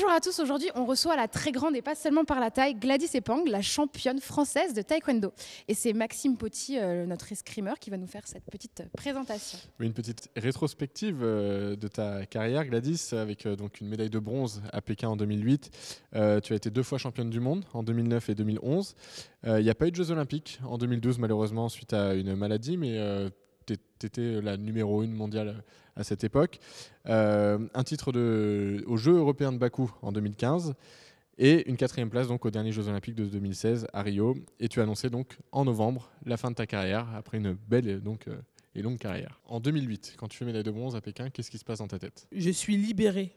Bonjour à tous, aujourd'hui on reçoit la très grande et pas seulement par la taille Gladys Epang, la championne française de taekwondo. Et c'est Maxime Potti, euh, notre escrimeur, qui va nous faire cette petite euh, présentation. une petite rétrospective euh, de ta carrière Gladys, avec donc une médaille de bronze à Pékin en 2008. tu as été deux fois championne du monde en 2009 et 2011. Il n'y a pas eu de Jeux olympiques en 2012 malheureusement suite à une maladie, mais tu étais la numéro une mondiale à cette époque. Euh, un titre de, aux Jeux européens de Bakou en 2015 et une quatrième place donc aux derniers Jeux Olympiques de 2016 à Rio. Et tu as annoncé donc en novembre la fin de ta carrière après une belle donc euh, et longue carrière. En 2008, quand tu fais médaille de bronze à Pékin, qu'est-ce qui se passe dans ta tête Je suis libéré.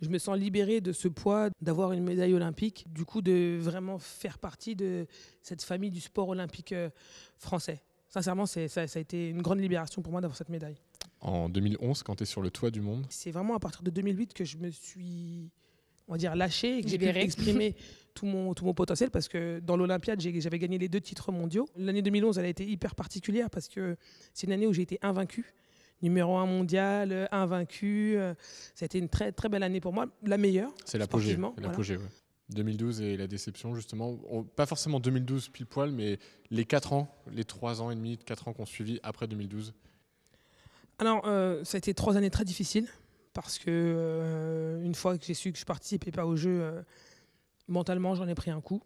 Je me sens libéré de ce poids d'avoir une médaille olympique, du coup de vraiment faire partie de cette famille du sport olympique euh, français. Sincèrement, ça, a été une grande libération pour moi d'avoir cette médaille. En 2011, quand tu es sur le toit du monde C'est vraiment à partir de 2008 que je me suis on dire lâché et que j'ai pu exprimer tout mon, tout mon potentiel parce que dans l'Olympiade, j'avais gagné les deux titres mondiaux. L'année 2011, elle a été hyper particulière parce que c'est une année où j'ai été invaincu. Numéro un mondial, invaincu. Ça a été une très, très belle année pour moi, la meilleure. C'est l'apogée. Voilà. Ouais. 2012 et la déception, justement. pas forcément 2012 pile poil, mais les 4 ans, les 3 ans et demi, 4 ans qu'on suivi après 2012 Alors, euh, ça a été 3 années très difficiles, parce que euh, une fois que j'ai su que je participais pas au jeu, euh, mentalement, j'en ai pris un coup.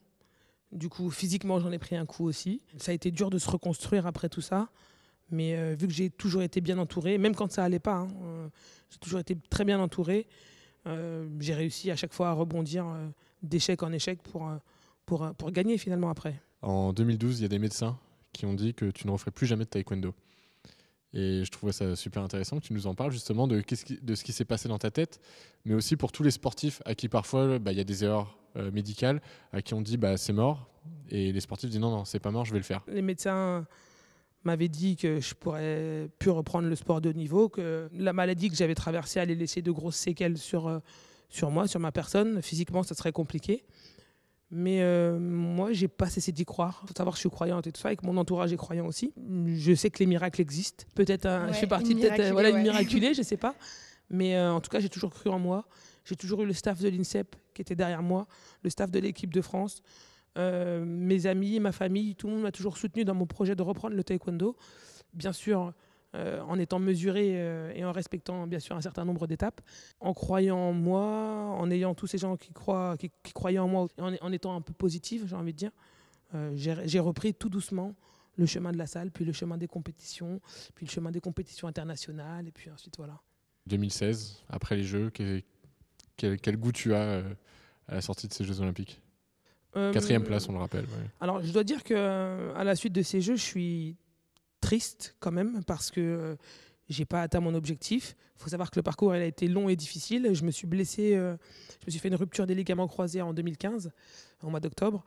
Du coup, physiquement, j'en ai pris un coup aussi. Ça a été dur de se reconstruire après tout ça. Mais vu que j'ai toujours été bien entouré, même quand ça allait pas, hein, j'ai toujours été très bien entouré. Euh, j'ai réussi à chaque fois à rebondir euh, d'échec en échec pour, euh, pour, pour gagner finalement après. En 2012, il y a des médecins qui ont dit que tu ne referais plus jamais de taekwondo. Et je trouvais ça super intéressant que tu nous en parles justement de, de ce qui s'est passé dans ta tête, mais aussi pour tous les sportifs à qui parfois bah, il y a des erreurs médicales, à qui on dit bah, c'est mort, et les sportifs disent non, non, c'est pas mort, je vais le faire. Les médecins m'avait dit que je pourrais plus reprendre le sport de haut niveau, que la maladie que j'avais traversée allait laisser de grosses séquelles sur, euh, sur moi, sur ma personne. Physiquement, ça serait compliqué. Mais moi, euh, moi, j'ai pas cessé d'y croire. Faut savoir que je suis croyante et tout ça, et que mon entourage est croyant aussi. Je sais que les miracles existent. Peut-être, je suis partie peut-être, voilà, une miraculée, je sais pas. Mais euh, en tout cas, j'ai toujours cru en moi. J'ai toujours eu le staff de l'INSEP qui était derrière moi, le staff de l'équipe de France. Euh, mes amis, ma famille, tout le monde m'a toujours soutenu dans mon projet de reprendre le taekwondo. Bien sûr, euh, en étant mesuré euh, et en respectant bien sûr un certain nombre d'étapes, en croyant en moi, en ayant tous ces gens qui, croient, qui, croyaient en moi, en, étant un peu positif, j'ai envie de dire, j'ai repris tout doucement le chemin de la salle, puis le chemin des compétitions, puis le chemin des compétitions internationales, et puis ensuite voilà. 2016, après les Jeux, quel, quel goût tu as à la sortie de ces Jeux Olympiques euh, Quatrième place, on le rappelle. Alors, je dois dire que euh, à la suite de ces jeux, je suis triste quand même parce que euh, j'ai pas atteint mon objectif. Il faut savoir que le parcours a été long et difficile. Je me suis blessé, je me suis fait une rupture des ligaments croisés en 2015. En mois d'octobre.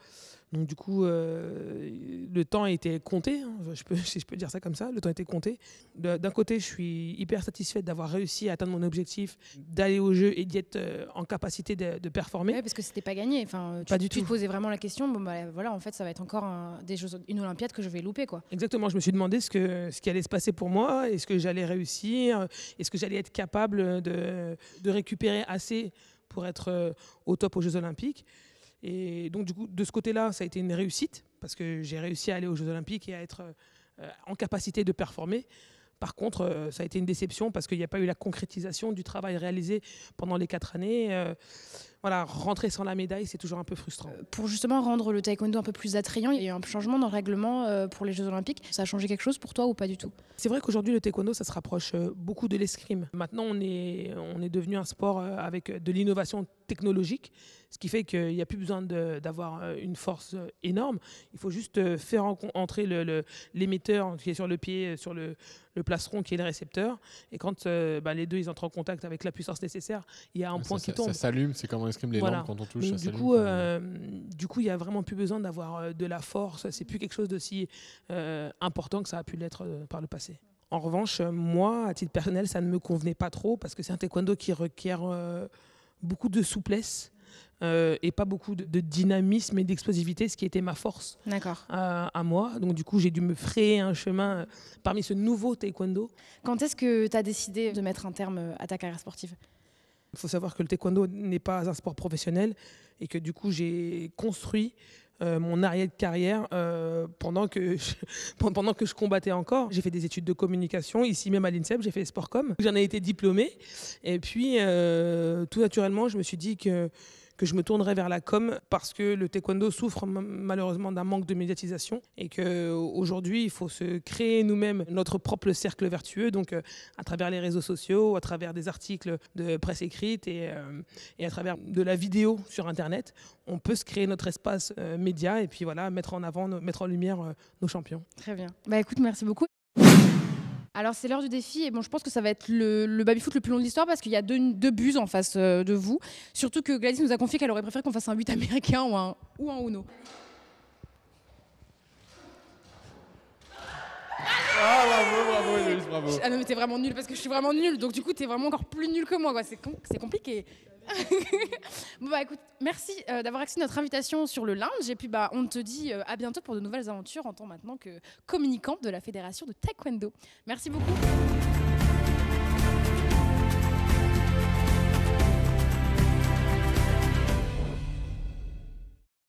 Donc du coup, euh, le temps était compté, hein, je peux, si je peux dire ça comme ça, le temps était compté. D'un côté, je suis hyper satisfaite d'avoir réussi à atteindre mon objectif d'aller au jeu et d'y être euh, en capacité de, performer. Oui, parce que c'était pas gagné. Enfin, tu, te posais vraiment la question, bon bah, voilà, en fait, ça va être encore des une Olympiade que je vais louper, quoi. Exactement. Je me suis demandé ce que ce qui allait se passer pour moi, est-ce que j'allais réussir, est-ce que j'allais être capable de, de récupérer assez pour être euh, au top aux Jeux Olympiques. Et donc, du coup, de ce côté-là, ça a été une réussite, parce que j'ai réussi à aller aux Jeux Olympiques et à être euh, en capacité de performer. Par contre, euh, ça a été une déception parce qu'il n'y a pas eu la concrétisation du travail réalisé pendant les quatre années. Euh, voilà, rentrer sans la médaille, c'est toujours un peu frustrant. Euh, pour justement rendre le taekwondo un peu plus attrayant, il y a eu un changement dans le règlement euh, pour les Jeux Olympiques. Ça a changé quelque chose pour toi ou pas du tout C'est vrai qu'aujourd'hui, le taekwondo, ça se rapproche euh, beaucoup de l'escrime. Maintenant, on est, on est devenu un sport avec de l'innovation technologique, ce qui fait qu'il n'y a plus besoin d'avoir une force énorme. Il faut juste faire entrer l'émetteur qui est sur le pied, sur le, le plastron qui est le récepteur. Et quand bah, les deux ils entrent en contact avec la puissance nécessaire, il y a un point qui tombe. Ça s'allume, c'est comme les quand on touche. du, coup, euh, du coup, il n'y a vraiment plus besoin d'avoir euh, de la force. C'est plus quelque chose d'aussi euh, important que ça a pu l'être par le passé. En revanche, moi, à titre personnel, ça ne me convenait pas trop parce que c'est un taekwondo qui requiert beaucoup de souplesse. et pas beaucoup de, dynamisme et d'explosivité, ce qui était ma force à, à moi. Donc du coup, j'ai dû me frayer un chemin parmi ce nouveau taekwondo. Quand est-ce que tu as décidé de mettre un terme à ta carrière sportive il faut savoir que le taekwondo n'est pas un sport professionnel et que du coup, j'ai construit euh, mon arrière de carrière euh, pendant, que je, pendant que je combattais encore. J'ai fait des études de communication, ici même à l'INSEP, j'ai fait Sportcom. J'en ai été diplômé Et puis, euh, tout naturellement, je me suis dit que que je me tournerai vers la com parce que le taekwondo souffre malheureusement d'un manque de médiatisation et qu'aujourd'hui, euh, il faut se créer nous-mêmes notre propre cercle vertueux, donc euh, à travers les réseaux sociaux, à travers des articles de presse écrite et, euh, et à travers de la vidéo sur Internet, on peut se créer notre espace média et puis voilà, mettre en avant, mettre en lumière nos champions. Très bien. Bah écoute, merci beaucoup. Alors c'est l'heure du défi et bon je pense que ça va être le, baby-foot le plus long de l'histoire parce qu'il y a deux, buses en face euh, de vous. Surtout que Gladys nous a confié qu'elle aurait préféré qu'on fasse un 8 américain ou un, ou un Uno. Ah bravo, bravo bravo. Ah non mais t'es vraiment nul parce que je suis vraiment nul donc du coup t'es vraiment encore plus nul que moi c'est c'est compliqué. bah, écoute, merci euh, d'avoir accepté notre invitation sur le lounge. Et puis, bah, on te dit euh, à bientôt pour de nouvelles aventures en tant maintenant que communicante de la Fédération de Taekwondo. Merci beaucoup.